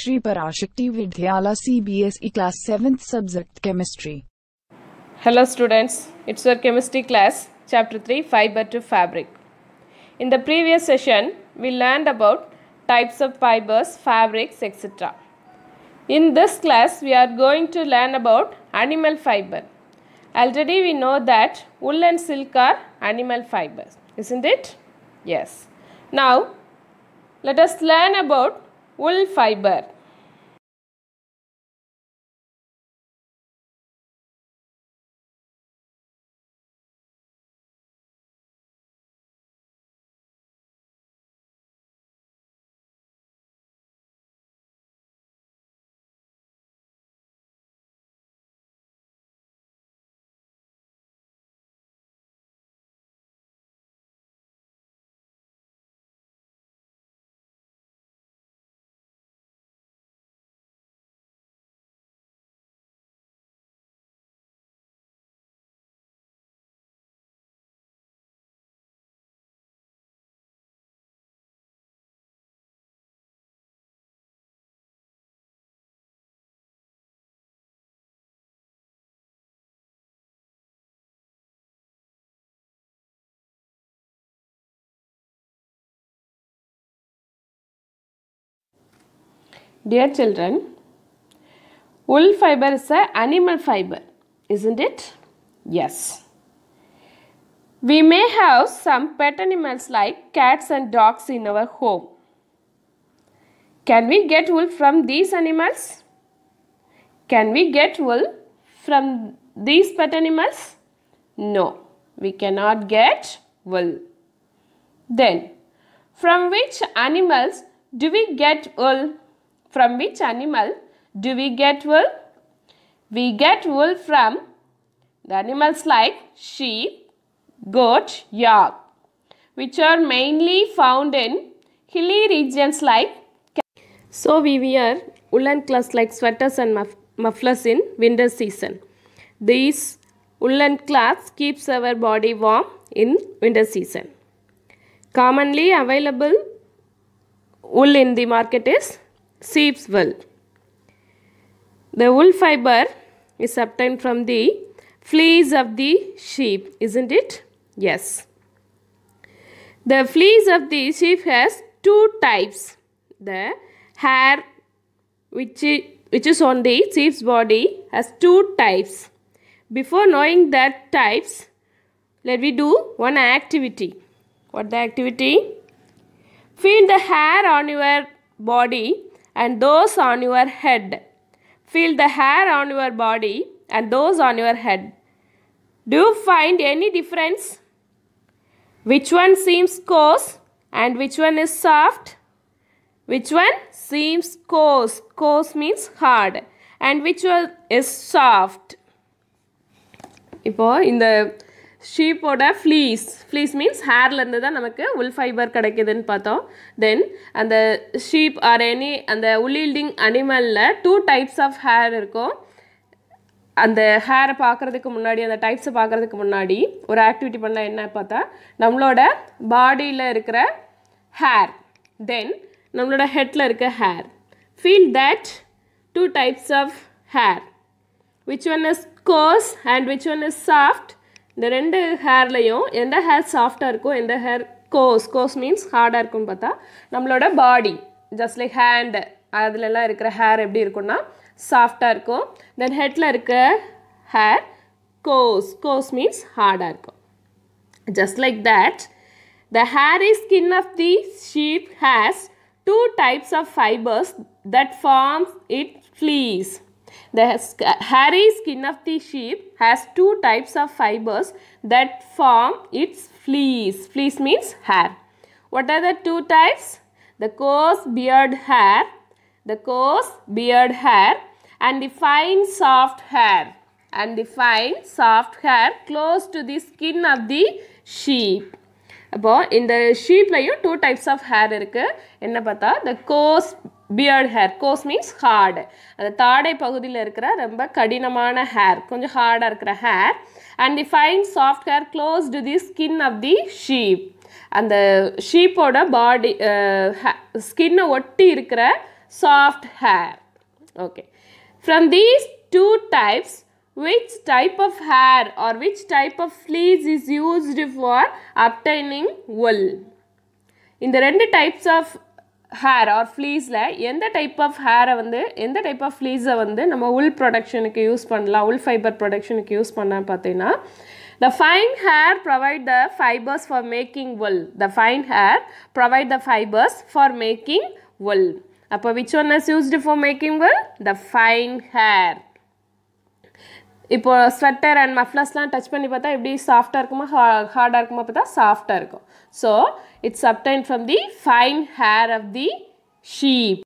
Shri Parashakti विद्यालय CBSE class 7th subject chemistry hello students it's your chemistry class chapter 3 fiber to fabric in the previous session we learned about types of fibers fabrics etc in this class we are going to learn about animal fiber already we know that wool and silk are animal fibers isn't it yes now let us learn about wool fiber Dear children, wool fiber is an animal fiber, isn't it? Yes. We may have some pet animals like cats and dogs in our home. Can we get wool from these animals? Can we get wool from these pet animals? No, we cannot get wool. Then, from which animals do we get wool? From which animal do we get wool? We get wool from the animals like sheep, goat, yak, which are mainly found in hilly regions like so we wear woolen clothes like sweaters and muff mufflers in winter season. These woolen cloths keeps our body warm in winter season. Commonly available wool in the market is Sheep's wool. The wool fiber is obtained from the fleece of the sheep, isn't it? Yes. The fleece of the sheep has two types. The hair which is, which is on the sheep's body has two types. Before knowing that types, let me do one activity. What the activity? Feel the hair on your body and those on your head. Feel the hair on your body and those on your head. Do you find any difference? Which one seems coarse and which one is soft? Which one seems coarse? Coarse means hard. And which one is soft? இப்போ இந்த ஷீப்போட fleece fleece means ஹேர்லேருந்து தான் நமக்கு உல் fibre கிடைக்குதுன்னு பார்த்தோம் தென் அந்த sheep are any அந்த உள்ளீல்டிங் அனிமலில் டூ டைப்ஸ் ஆஃப் ஹேர் இருக்கும் அந்த ஹேரை பார்க்குறதுக்கு முன்னாடி அந்த டைப்ஸை பார்க்குறதுக்கு முன்னாடி ஒரு ஆக்டிவிட்டி பண்ணால் என்ன பார்த்தா நம்மளோட பாடியில் இருக்கிற ஹேர் தென் நம்மளோட ஹெட்டில் இருக்க hair feel that two types of hair which one is coarse and which one is soft இந்த ரெண்டு ஹேர்லேயும் எந்த ஹேர் சாஃப்டாக இருக்கும் எந்த ஹேர் கோஸ் கோஸ் மீன்ஸ் ஹார்டாக இருக்கும்னு பார்த்தா நம்மளோட பாடி ஜஸ்ட் லைக் ஹேண்டு அதிலலாம் இருக்கிற ஹேர் எப்படி இருக்கும்னா சாஃப்டாக இருக்கும் தென் ஹெட்டில் இருக்கிற ஹேர் கோஸ் கோஸ் மீன்ஸ் ஹார்டாக இருக்கும் just like that the hair is skin of the sheep has two types of fibres that forms it fleece The hairy skin of the sheep has two types of fibers that form its fleece. Fleece means hair. What are the two types? The coarse beard hair, the coarse beard hair and the fine soft hair and the fine soft hair close to the skin of the sheep. அப்போ two types of hair are hair இருக்குது என்ன பார்த்தா The coarse beard hair coarse means hard அந்த தாடை பகுதியில் இருக்கிற ரொம்ப கடினமான ஹேர் கொஞ்சம் ஹார்டாக இருக்கிற hair and the fine soft hair close to the skin of the sheep அந்த ஷீப்போட பாடி ஸ்கின்னை ஒட்டி இருக்கிற soft hair okay from these two types which type of hair are which type of fleece is used for obtaining wool இந்த ரெண்டு types of hair are ஃப்ளீஸில் எந்த type of ஹேரை வந்து எந்த டைப் ஆஃப் ஃப்ளீஸை வந்து நம்ம உள் ப்ரொடக்ஷனுக்கு யூஸ் பண்ணலாம் உல் ஃபைபர் ப்ரொடக்ஷனுக்கு யூஸ் பண்ண பார்த்தீங்கன்னா the fine hair provide the fibres for making wool the fine hair provide the fibres for making wool அப்போ which one is used for making wool the fine hair இப்போது sweater and மஃப்லஸ்லாம் touch பண்ணி பார்த்தா எப்படி சாஃப்டாக இருக்குமா ஹா ஹார்டாக இருக்குமா பார்த்தா சாஃப்டாக இருக்கும் so it's obtained from the fine hair of the sheep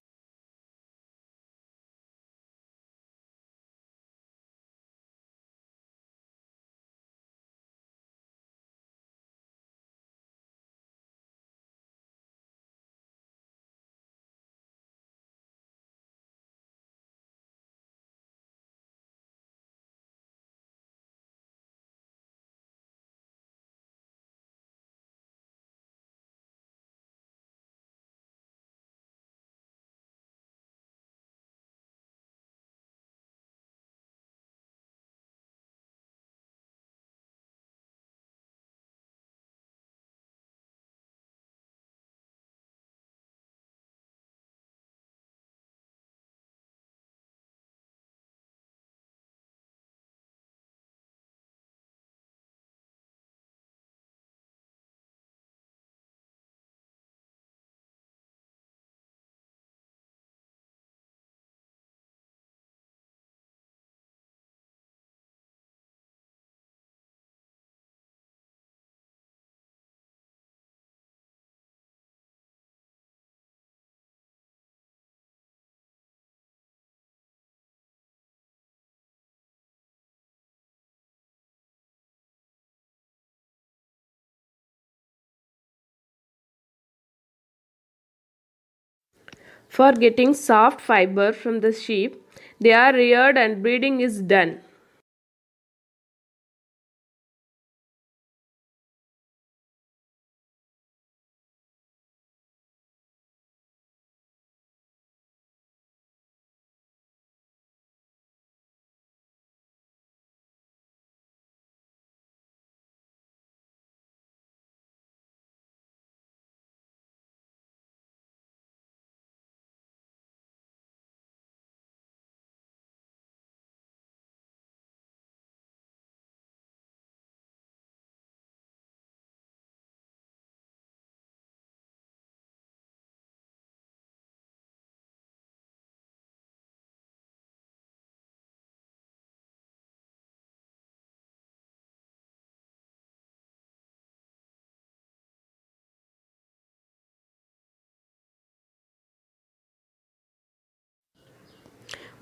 for getting soft fiber from the sheep. They are reared and breeding is done.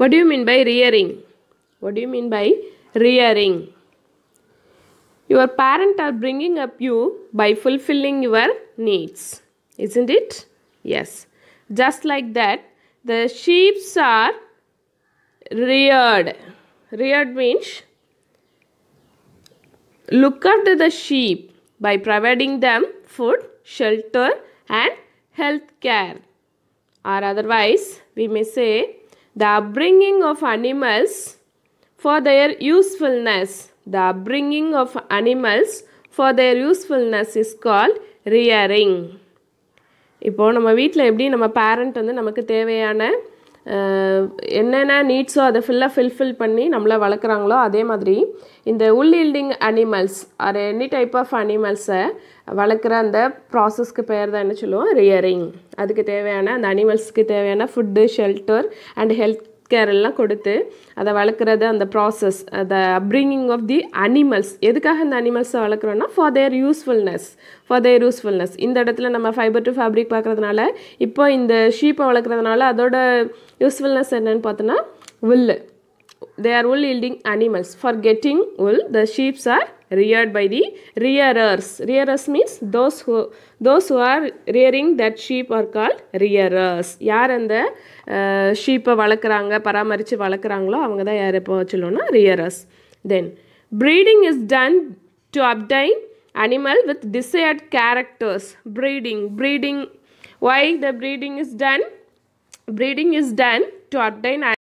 What do you mean by rearing? What do you mean by rearing? Your parents are bringing up you by fulfilling your needs. Isn't it? Yes. Just like that, the sheep are reared. Reared means look after the sheep by providing them food, shelter and health care. Or otherwise, we may say The upbringing of animals for their usefulness. The upbringing of animals for their usefulness is called rearing. இப்போது நம்ம வீட்டில் எப்படி நம்ம parent வந்து நமக்கு தேவையான என்னென்ன நீட்ஸோ அதை ஃபுல்லாக ஃபில்ஃபில் பண்ணி நம்மளை வளர்க்குறாங்களோ அதே மாதிரி இந்த wool yielding animals are any type of அனிமல்ஸை வளர்க்குற அந்த ப்ராசஸ்க்கு பேர் தான் என்ன சொல்லுவோம் ரியரிங் அதுக்கு தேவையான அந்த அனிமல்ஸ்க்கு தேவையான ஃபுட்டு ஷெல்டர் அண்ட் ஹெல்த் கேரெல்லாம் கொடுத்து அதை வளர்க்குறது அந்த process the upbringing of the animals எதுக்காக இந்த அனிமல்ஸை வளர்க்குறோன்னா for their usefulness for their usefulness இந்த இடத்துல நம்ம ஃபைபர் டு ஃபேப்ரிக் பார்க்குறதுனால இப்போ இந்த ஷீப்பை வளர்க்குறதுனால அதோட யூஸ்ஃபுல்னஸ் என்னென்னு பார்த்தோன்னா wool they are wool yielding animals for getting wool the sheeps are reared by the rearers. Rearers means those who those who are rearing that sheep are called rearers. யார் அந்த ஷீப்பை வளர்க்குறாங்க பராமரித்து வளர்க்குறாங்களோ அவங்க தான் யார் எப்போ சொல்லணும்னா rearers. Then breeding is done to obtain animal with desired characters. Breeding, breeding. Why the breeding is done? Breeding is done to obtain animal.